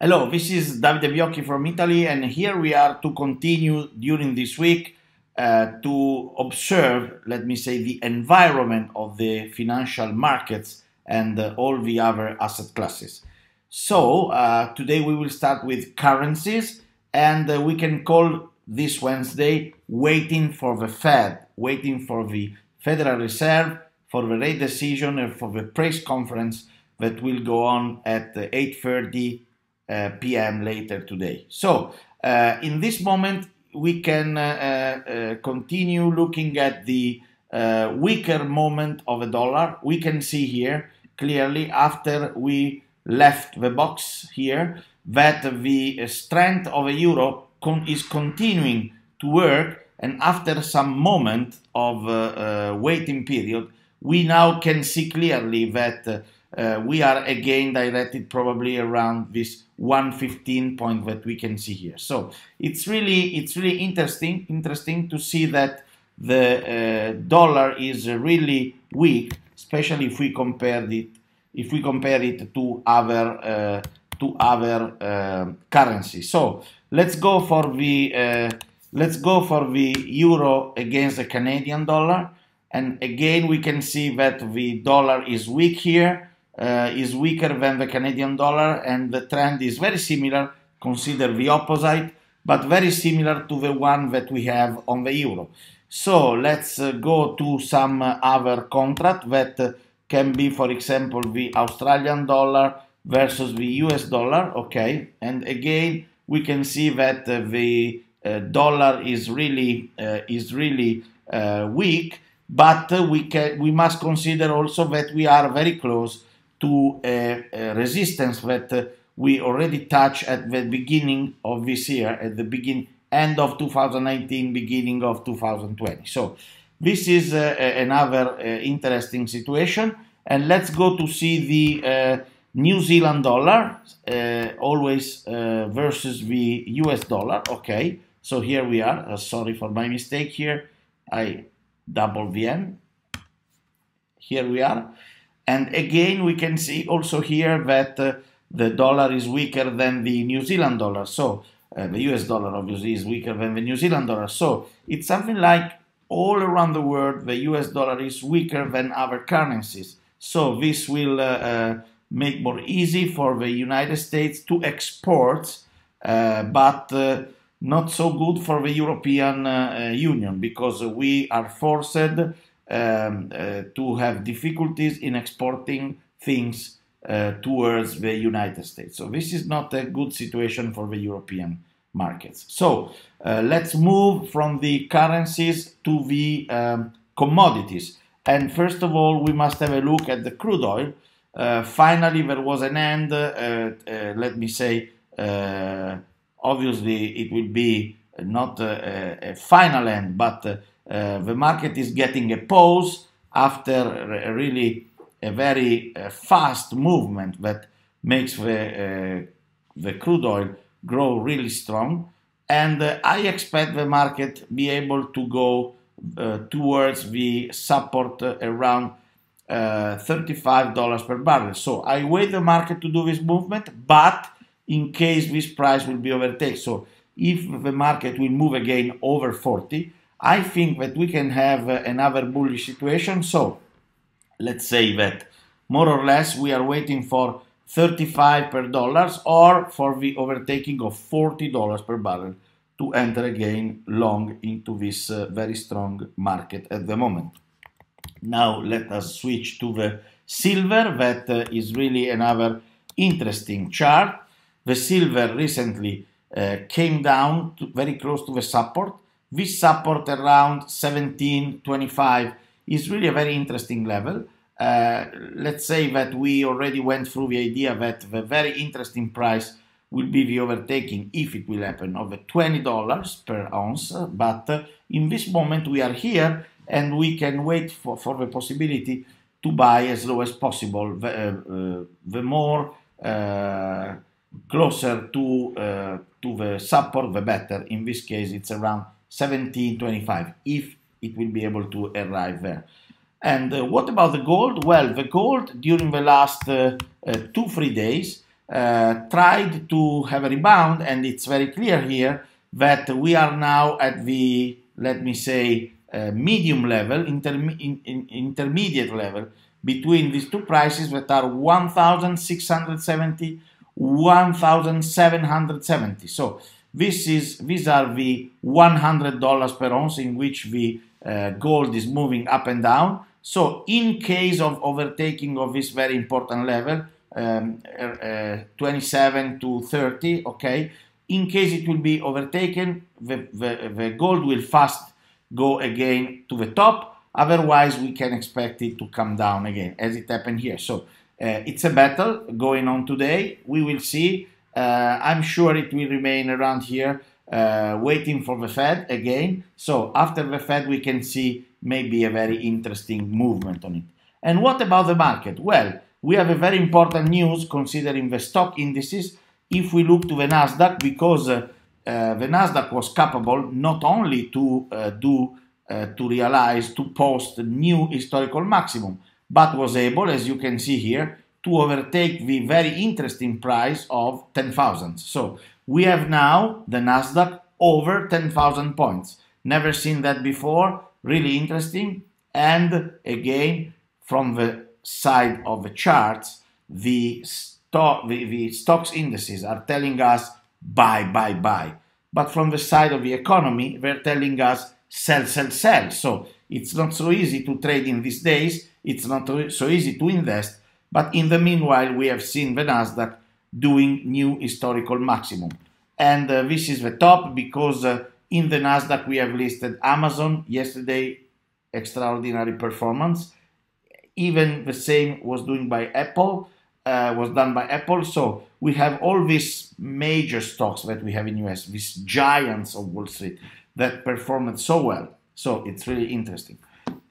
Hello, this is Davide Biocchi from Italy, and here we are to continue during this week uh, to observe, let me say, the environment of the financial markets and uh, all the other asset classes. So, uh, today we will start with currencies, and uh, we can call this Wednesday waiting for the Fed, waiting for the Federal Reserve, for the rate decision, and for the press conference that will go on at 8.30 uh, p.m. later today. So uh, in this moment, we can uh, continue looking at the weaker moment of a dollar. We can see here clearly after we left the box here that the strength of a euro con is continuing to work and after some moment of uh, uh, waiting period we now can see clearly that uh, we are again directed probably around this 115 point that we can see here. So it's really it's really interesting interesting to see that the uh, dollar is really weak, especially if we compare it if we compare it to other uh, to other um, currencies. So let's go for the uh, let's go for the euro against the Canadian dollar. And again, we can see that the dollar is weak here uh, is weaker than the Canadian dollar, and the trend is very similar, consider the opposite, but very similar to the one that we have on the euro. So let's uh, go to some uh, other contract that uh, can be, for example, the Australian dollar versus the US dollar, okay? And again, we can see that uh, the uh, dollar is really is really weak, but we can we must consider also that we are very close to a, a resistance that we already touched at the beginning of this year, at the begin end of 2019, beginning of 2020. So this is uh, another uh, interesting situation. And let's go to see the uh, New Zealand dollar, uh, always uh, versus the US dollar. Okay, so here we are. Uh, sorry for my mistake here. I double the Here we are. And again, we can see also here that uh, the dollar is weaker than the New Zealand dollar. So uh, the US dollar obviously is weaker than the New Zealand dollar. So it's something like all around the world, the US dollar is weaker than other currencies. So this will uh, uh make more easy for the United States to export, uh, but uh, not so good for the European Union because we are forced um, uh, to have difficulties in exporting things uh, towards the United States. So this is not a good situation for the European markets. So uh, let's move from the currencies to the um, commodities. And first of all, we must have a look at the crude oil. Uh, finally, there was an end. Uh, uh, let me say, obviously, it will be not a final end, but uh, the market is getting a pause after a really a very uh, fast movement that makes the, uh, the crude oil grow really strong. And I expect the market be able to go towards the support around uh, $35 per barrel. So I wait the market to do this movement, but in case this price will be overtaken. So if the market will move again over 40, I think that we can have uh, another bullish situation. So let's say that more or less we are waiting for 35 per dollars or for the overtaking of 40 dollars per barrel to enter again long into this uh, very strong market at the moment. Now let us switch to the silver that uh, is really another interesting chart. The silver recently uh, came down very close to the support this support around 1725 is really a very interesting level. Uh, let's say that we already went through the idea that the very interesting price will be the overtaking, if it will happen, of $20 per ounce. But uh, in this moment, we are here and we can wait for, for the possibility to buy as low as possible. The, uh, uh the more uh, closer to, uh, to the support, the better. In this case, it's around 1725 if it will be able to arrive there. And uh, what about the gold? Well, the gold during the last uh, uh, two, three days uh, tried to have a rebound, and it's very clear here that we are now at the, let me say, uh, medium level, interme in, in, intermediate level between these two prices that are 1,670, 1,770. So this is, these are the $100 per ounce in which the uh, gold is moving up and down. So in case of overtaking of this very important level, um, uh, uh, 27 to 30, okay, in case it will be overtaken, the, the, the gold will fast go again to the top. Otherwise, we can expect it to come down again, as it happened here. So uh, it's a battle going on today. We will see uh, I'm sure it will remain around here, uh, waiting for the Fed again. So after the Fed, we can see maybe a very interesting movement on it. And what about the market? Well, we have a very important news considering the stock indices. If we look to the Nasdaq, because uh, uh, the Nasdaq was capable not only to uh, do uh, to realize to post new historical maximum, but was able, as you can see here, to overtake the very interesting price of 10,000. So we have now the Nasdaq over 10,000 points. Never seen that before, really interesting. And again, from the side of the charts, the stock, the, the stocks indices are telling us buy, buy, buy. But from the side of the economy, they're telling us sell, sell, sell. So it's not so easy to trade in these days. It's not so easy to invest but in the meanwhile, we have seen the Nasdaq doing new historical maximum. And uh, this is the top because uh, in the Nasdaq we have listed Amazon yesterday extraordinary performance. Even the same was doing by Apple, uh, was done by Apple. So we have all these major stocks that we have in US, these giants of Wall Street that performed so well. So it's really interesting.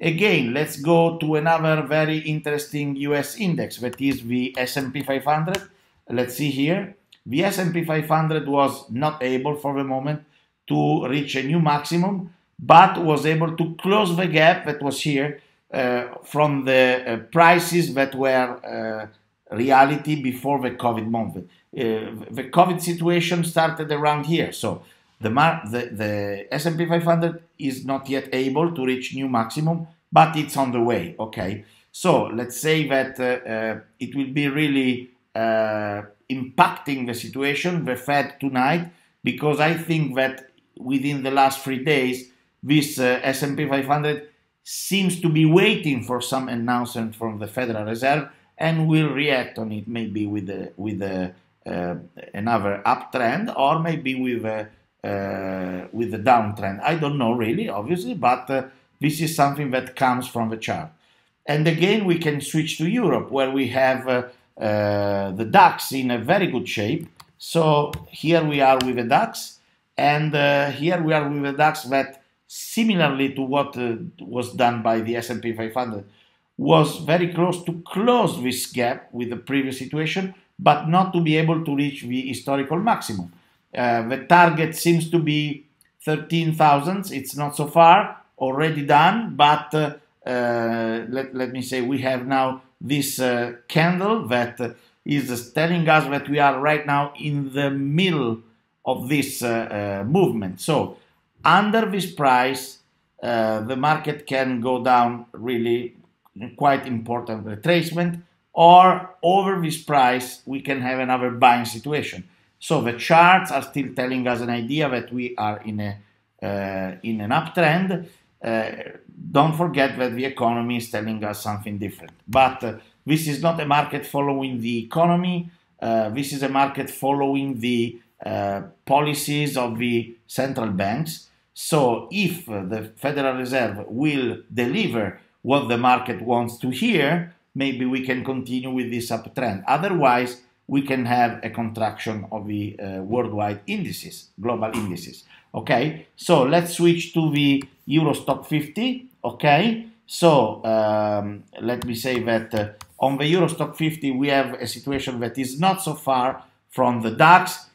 Again, let's go to another very interesting US index that is the S&P 500. Let's see here. The S&P 500 was not able for the moment to reach a new maximum, but was able to close the gap that was here uh, from the uh, prices that were uh, reality before the COVID moment. Uh, the COVID situation started around here. So the, the, the S&P 500 is not yet able to reach new maximum, but it's on the way, okay? So let's say that uh, uh, it will be really uh, impacting the situation, the Fed tonight, because I think that within the last three days, this uh, S&P 500 seems to be waiting for some announcement from the Federal Reserve and will react on it maybe with a, with a, uh, another uptrend or maybe with a, uh, with the downtrend? I don't know really, obviously, but uh, this is something that comes from the chart. And again, we can switch to Europe, where we have uh, uh, the DAX in a very good shape. So here we are with the DAX, and uh, here we are with the DAX that, similarly to what uh, was done by the S&P 500, was very close to close this gap with the previous situation, but not to be able to reach the historical maximum. Uh, the target seems to be 13,000. It's not so far already done, but uh, uh, let, let me say we have now this candle that is telling us that we are right now in the middle of this uh, uh, movement. So under this price, uh, the market can go down really quite important retracement or over this price, we can have another buying situation. So the charts are still telling us an idea that we are in a uh, in an uptrend. Uh, don't forget that the economy is telling us something different. But uh, this is not a market following the economy. Uh, this is a market following the uh, policies of the central banks. So if uh, the Federal Reserve will deliver what the market wants to hear, maybe we can continue with this uptrend. Otherwise, we can have a contraction of the uh, worldwide indices, global indices. Okay, so let's switch to the Euro 50. Okay, so um, let me say that uh, on the Euro 50 we have a situation that is not so far from the DAX.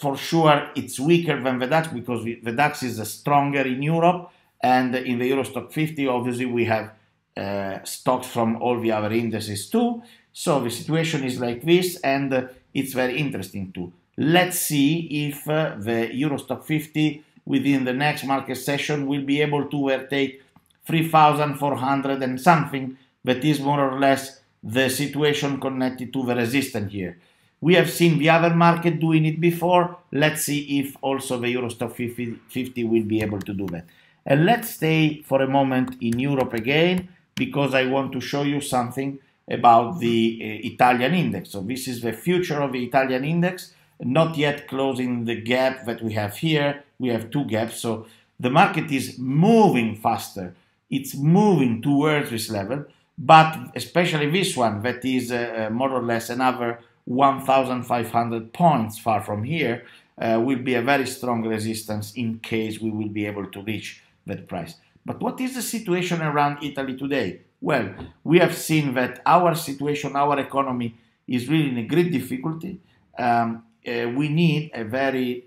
For sure, it's weaker than the DAX because the DAX is uh, stronger in Europe, and in the Euro 50, obviously, we have uh, stocks from all the other indices too. So the situation is like this, and uh, it's very interesting too. Let's see if uh, the Eurostock 50 within the next market session will be able to overtake 3,400 and something. That is more or less the situation connected to the resistance here. We have seen the other market doing it before. Let's see if also the Eurostock 50, 50 will be able to do that. And let's stay for a moment in Europe again because I want to show you something about the uh, Italian index. So this is the future of the Italian index, not yet closing the gap that we have here. We have two gaps, so the market is moving faster. It's moving towards this level, but especially this one that is uh, uh more or less another 1,500 points far from here uh, will be a very strong resistance in case we will be able to reach that price. But what is the situation around Italy today? Well, we have seen that our situation, our economy is really in a great difficulty. Um, uh, we need a very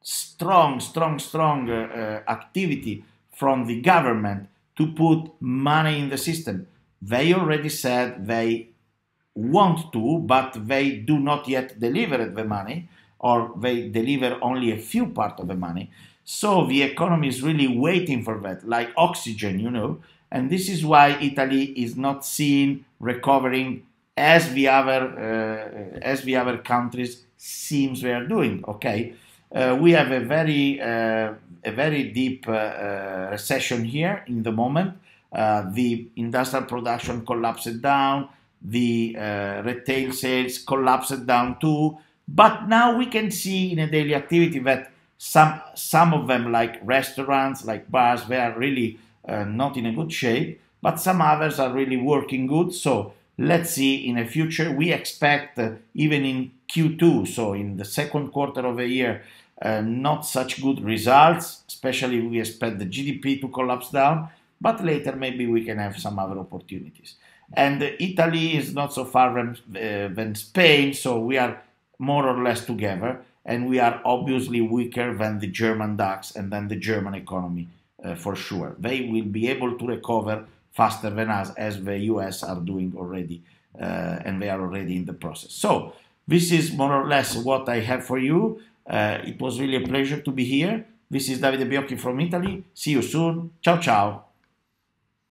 strong, strong, strong uh, uh, activity from the government to put money in the system. They already said they want to, but they do not yet deliver the money, or they deliver only a few part of the money. So the economy is really waiting for that, like oxygen, you know. And this is why Italy is not seen recovering as the other, uh, as the other countries seems we are doing, okay? Uh, we have a very, uh, a very deep uh, uh, recession here in the moment. Uh, the industrial production collapsed down, the retail sales collapsed down too. But now we can see in a daily activity that some some of them, like restaurants, like bars, they are really uh, not in a good shape, but some others are really working good. So let's see in the future. We expect uh, even in Q2, so in the second quarter of the year, uh, not such good results, especially we expect the GDP to collapse down, but later maybe we can have some other opportunities. And Italy is not so far from uh, than Spain, so we are more or less together, and we are obviously weaker than the German DAX and than the German economy uh, for sure. They will be able to recover faster than us, as the US are doing already, uh, and they are already in the process. So, this is more or less what I have for you. Uh, it was really a pleasure to be here. This is Davide Biocchi from Italy. See you soon. Ciao, ciao.